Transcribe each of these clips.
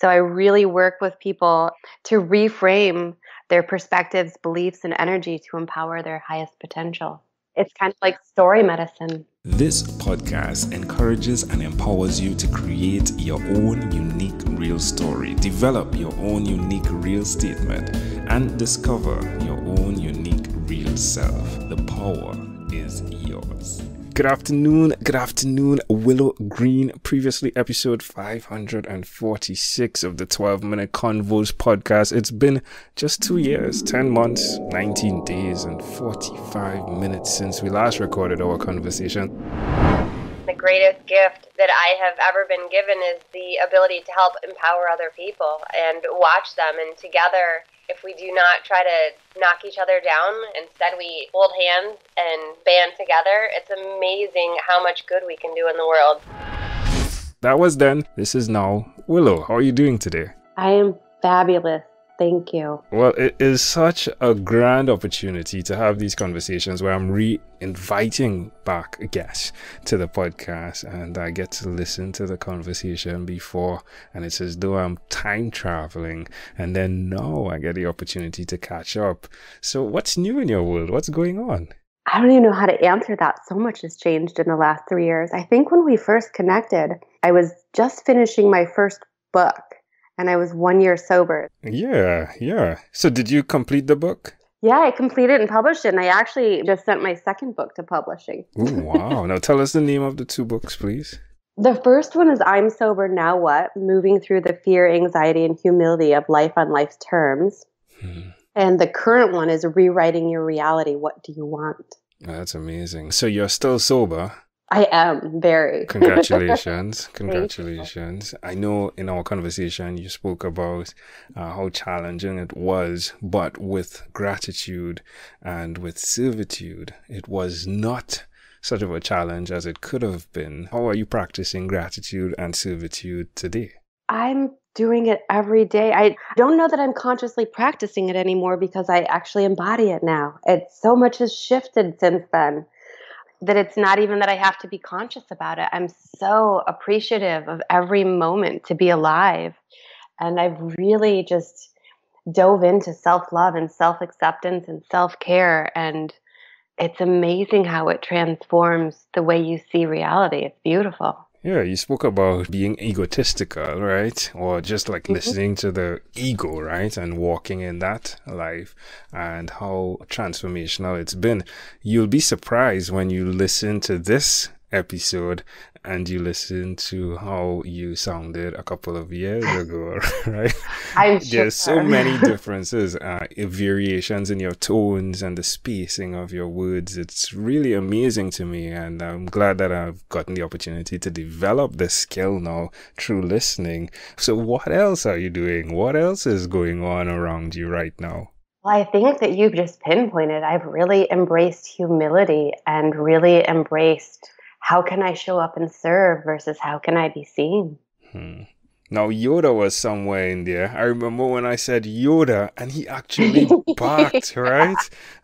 So I really work with people to reframe their perspectives, beliefs, and energy to empower their highest potential. It's kind of like story medicine. This podcast encourages and empowers you to create your own unique real story, develop your own unique real statement, and discover your own unique real self. The power is yours. Good afternoon. Good afternoon, Willow Green. Previously, episode 546 of the 12 Minute Convos podcast. It's been just two years, 10 months, 19 days, and 45 minutes since we last recorded our conversation. The greatest gift that I have ever been given is the ability to help empower other people and watch them and together if we do not try to knock each other down, instead we hold hands and band together, it's amazing how much good we can do in the world. That was then. This is now. Willow, how are you doing today? I am fabulous. Thank you. Well, it is such a grand opportunity to have these conversations where I'm re inviting back a guest to the podcast and I get to listen to the conversation before. And it's as though I'm time traveling. And then now I get the opportunity to catch up. So, what's new in your world? What's going on? I don't even know how to answer that. So much has changed in the last three years. I think when we first connected, I was just finishing my first book and I was one year sober. Yeah, yeah. So did you complete the book? Yeah, I completed and published it, and I actually just sent my second book to publishing. Ooh, wow. now tell us the name of the two books, please. The first one is I'm Sober Now What? Moving Through the Fear, Anxiety, and Humility of Life on Life's Terms. Hmm. And the current one is Rewriting Your Reality What Do You Want? That's amazing. So you're still sober, I am very. Congratulations. Congratulations. I know in our conversation you spoke about uh, how challenging it was, but with gratitude and with servitude, it was not such of a challenge as it could have been. How are you practicing gratitude and servitude today? I'm doing it every day. I don't know that I'm consciously practicing it anymore because I actually embody it now. It's so much has shifted since then that it's not even that I have to be conscious about it. I'm so appreciative of every moment to be alive. And I've really just dove into self love and self acceptance and self care. And it's amazing how it transforms the way you see reality. It's beautiful. Yeah, you spoke about being egotistical, right? Or just like mm-hmm. listening to the ego, right? And walking in that life and how transformational it's been. You'll be surprised when you listen to this episode and you listen to how you sounded a couple of years ago, right? I'm There's so many differences, uh, variations in your tones and the spacing of your words. It's really amazing to me, and I'm glad that I've gotten the opportunity to develop this skill now through listening. So, what else are you doing? What else is going on around you right now? Well, I think that you've just pinpointed. I've really embraced humility and really embraced how can I show up and serve versus how can I be seen? Hmm. Now Yoda was somewhere in there. I remember when I said Yoda, and he actually barked. Right?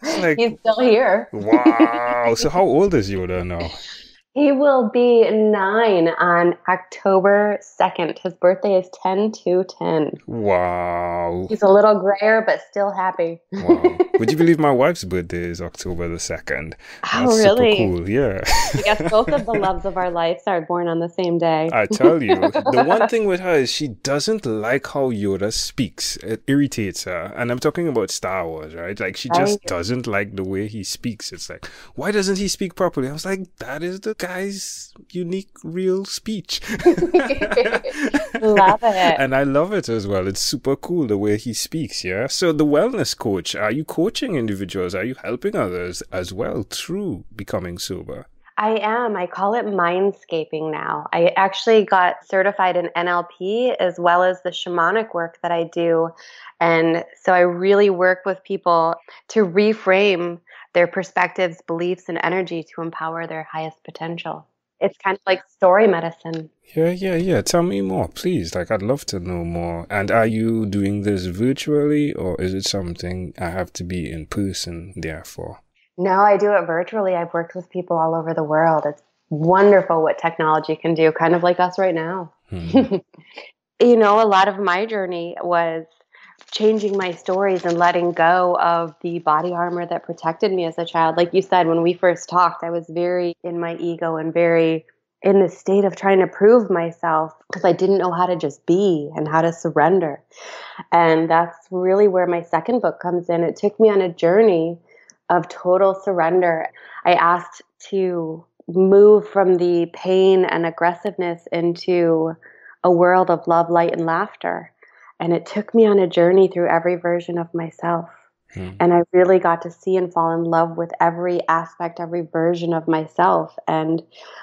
It's like he's still here. wow! So how old is Yoda now? He will be nine on October 2nd. His birthday is 10 to 10. Wow. He's a little grayer, but still happy. wow. Would you believe my wife's birthday is October the 2nd? That's oh, really? Super cool, yeah. I guess both of the loves of our lives are born on the same day. I tell you. The one thing with her is she doesn't like how Yoda speaks, it irritates her. And I'm talking about Star Wars, right? Like, she just doesn't like the way he speaks. It's like, why doesn't he speak properly? I was like, that is the guy's unique, real speech. love it. And I love it as well. It's super cool the way he speaks. Yeah. So, the wellness coach, are you coaching individuals? Are you helping others as well through becoming sober? I am. I call it mindscaping now. I actually got certified in NLP as well as the shamanic work that I do and so I really work with people to reframe their perspectives, beliefs, and energy to empower their highest potential. It's kind of like story medicine. Yeah, yeah, yeah. Tell me more, please. Like, I'd love to know more. And are you doing this virtually, or is it something I have to be in person there for? No, I do it virtually. I've worked with people all over the world. It's wonderful what technology can do, kind of like us right now. Hmm. you know, a lot of my journey was changing my stories and letting go of the body armor that protected me as a child. Like you said, when we first talked, I was very in my ego and very in the state of trying to prove myself because I didn't know how to just be and how to surrender. And that's really where my second book comes in. It took me on a journey of total surrender. I asked to move from the pain and aggressiveness into a world of love, light, and laughter. And it took me on a journey through every version of myself. Hmm. And I really got to see and fall in love with every aspect, every version of myself. And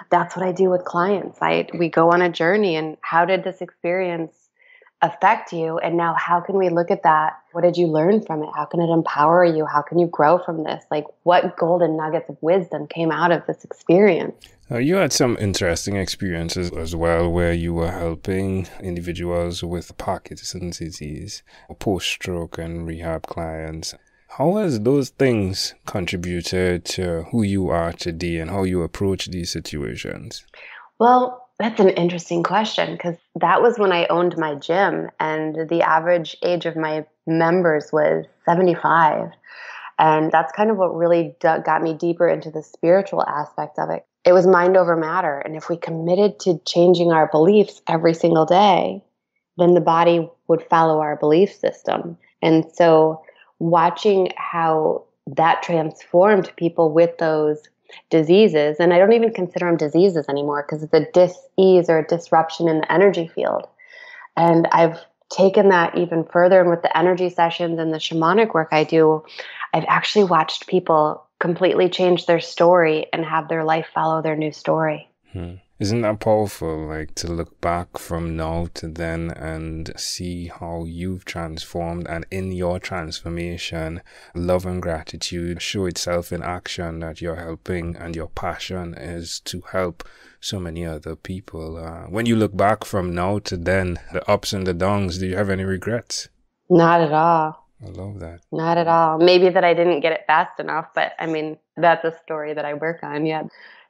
that's what I do with clients. I we go on a journey and how did this experience affect you and now how can we look at that what did you learn from it how can it empower you how can you grow from this like what golden nuggets of wisdom came out of this experience uh, you had some interesting experiences as well where you were helping individuals with parkinson's disease post-stroke and rehab clients how has those things contributed to who you are today and how you approach these situations well, that's an interesting question because that was when I owned my gym, and the average age of my members was 75. And that's kind of what really got me deeper into the spiritual aspect of it. It was mind over matter. And if we committed to changing our beliefs every single day, then the body would follow our belief system. And so, watching how that transformed people with those diseases. And I don't even consider them diseases anymore because it's a dis-ease or a disruption in the energy field. And I've taken that even further. And with the energy sessions and the shamanic work I do, I've actually watched people completely change their story and have their life follow their new story. Hmm. Isn't that powerful? Like to look back from now to then and see how you've transformed, and in your transformation, love and gratitude show itself in action that you're helping, and your passion is to help so many other people. Uh, when you look back from now to then, the ups and the downs, do you have any regrets? Not at all. I love that. Not at all. Maybe that I didn't get it fast enough, but I mean, that's a story that I work on. Yeah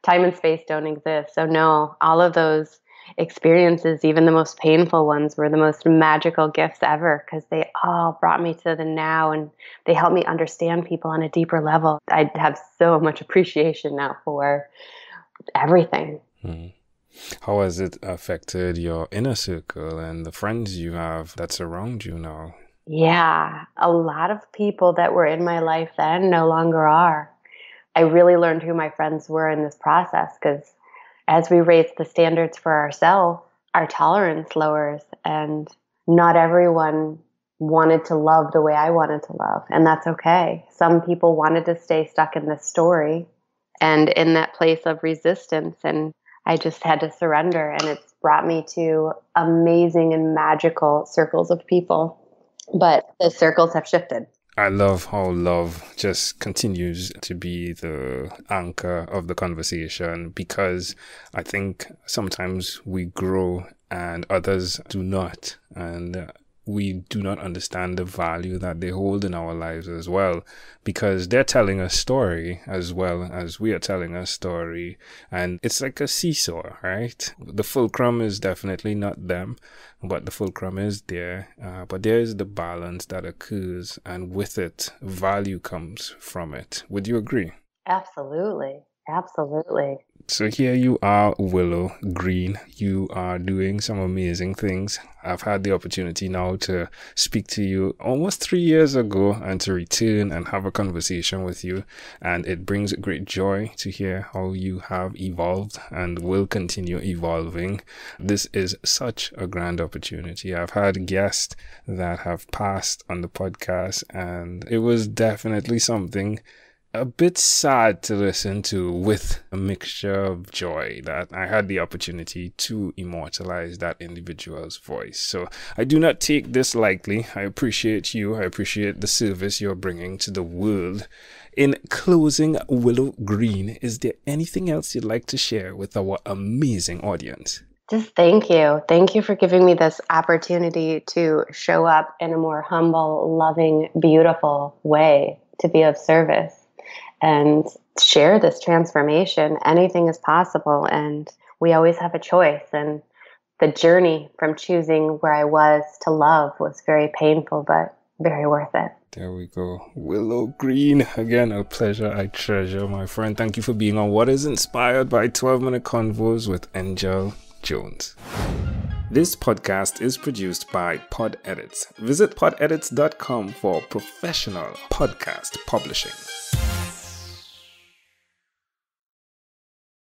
time and space don't exist. So, no, all of those experiences, even the most painful ones, were the most magical gifts ever because they all brought me to the now and they helped me understand people on a deeper level. I have so much appreciation now for everything. Hmm. How has it affected your inner circle and the friends you have that surround you now? Yeah, a lot of people that were in my life then no longer are. I really learned who my friends were in this process because as we raise the standards for ourselves, our tolerance lowers, and not everyone wanted to love the way I wanted to love, and that's okay. Some people wanted to stay stuck in this story and in that place of resistance, and I just had to surrender, and it's brought me to amazing and magical circles of people. But the circles have shifted. I love how love just continues to be the anchor of the conversation because I think sometimes we grow and others do not. And we do not understand the value that they hold in our lives as well because they're telling a story as well as we are telling a story and it's like a seesaw right the fulcrum is definitely not them but the fulcrum is there uh, but there is the balance that occurs and with it value comes from it would you agree absolutely absolutely so here you are, Willow Green. You are doing some amazing things. I've had the opportunity now to speak to you almost three years ago and to return and have a conversation with you. And it brings great joy to hear how you have evolved and will continue evolving. This is such a grand opportunity. I've had guests that have passed on the podcast, and it was definitely something a bit sad to listen to with a mixture of joy that I had the opportunity to immortalize that individual's voice. So I do not take this lightly. I appreciate you. I appreciate the service you're bringing to the world. In closing, Willow Green, is there anything else you'd like to share with our amazing audience? Just thank you. Thank you for giving me this opportunity to show up in a more humble, loving, beautiful way to be of service and share this transformation. Anything is possible, and we always have a choice. And the journey from choosing where I was to love was very painful, but very worth it. There we go. Willow Green, again, a pleasure. I treasure my friend. Thank you for being on What is Inspired by 12 Minute Convos with Angel Jones. This podcast is produced by Pod Edits. Visit podedits.com for professional podcast publishing.